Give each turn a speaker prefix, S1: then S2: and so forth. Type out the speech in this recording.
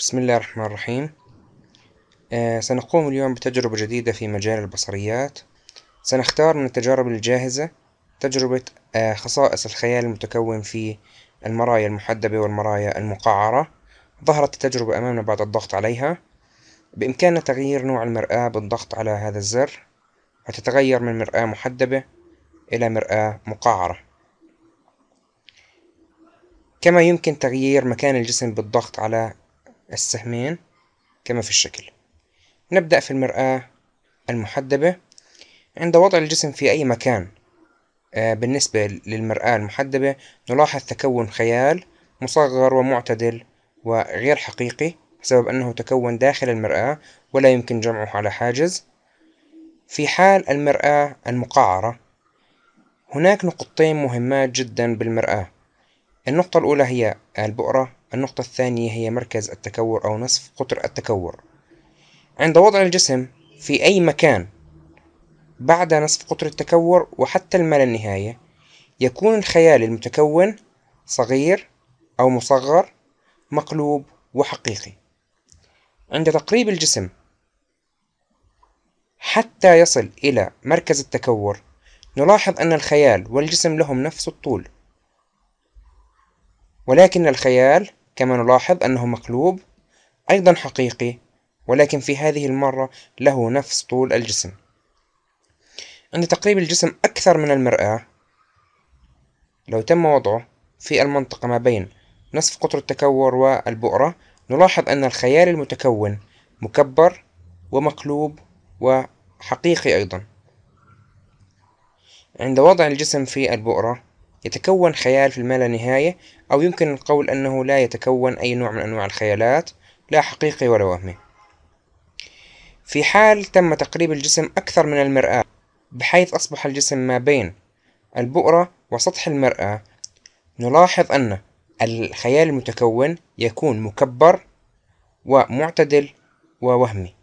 S1: بسم الله الرحمن الرحيم آه سنقوم اليوم بتجربة جديدة في مجال البصريات سنختار من التجارب الجاهزة تجربة آه خصائص الخيال المتكون في المرايا المحدبة والمرايا المقعرة ظهرت التجربة أمامنا بعد الضغط عليها بإمكاننا تغيير نوع المرآة بالضغط على هذا الزر وتتغير من مرآة محدبة إلى مرآة مقعرة كما يمكن تغيير مكان الجسم بالضغط على السهمين كما في الشكل نبدأ في المرآة المحدبة عند وضع الجسم في أي مكان آه، بالنسبة للمرآة المحدبة نلاحظ تكون خيال مصغر ومعتدل وغير حقيقي بسبب أنه تكون داخل المرآة ولا يمكن جمعه على حاجز في حال المرآة المقعرة هناك نقطتين مهمات جدا بالمرآة النقطة الأولى هي البؤرة النقطة الثانية هي مركز التكور أو نصف قطر التكور عند وضع الجسم في أي مكان بعد نصف قطر التكور وحتى المال النهاية يكون الخيال المتكون صغير أو مصغر مقلوب وحقيقي عند تقريب الجسم حتى يصل إلى مركز التكور نلاحظ أن الخيال والجسم لهم نفس الطول ولكن الخيال كما نلاحظ أنه مقلوب أيضا حقيقي ولكن في هذه المرة له نفس طول الجسم عند تقريب الجسم أكثر من المرآة لو تم وضعه في المنطقة ما بين نصف قطر التكور والبؤرة نلاحظ أن الخيال المتكون مكبر ومقلوب وحقيقي أيضا عند وضع الجسم في البؤرة يتكون خيال في الملا نهاية أو يمكن القول أنه لا يتكون أي نوع من أنواع الخيالات لا حقيقي ولا وهمي في حال تم تقريب الجسم أكثر من المرآة بحيث أصبح الجسم ما بين البؤرة وسطح المرآة نلاحظ أن الخيال المتكون يكون مكبر ومعتدل ووهمي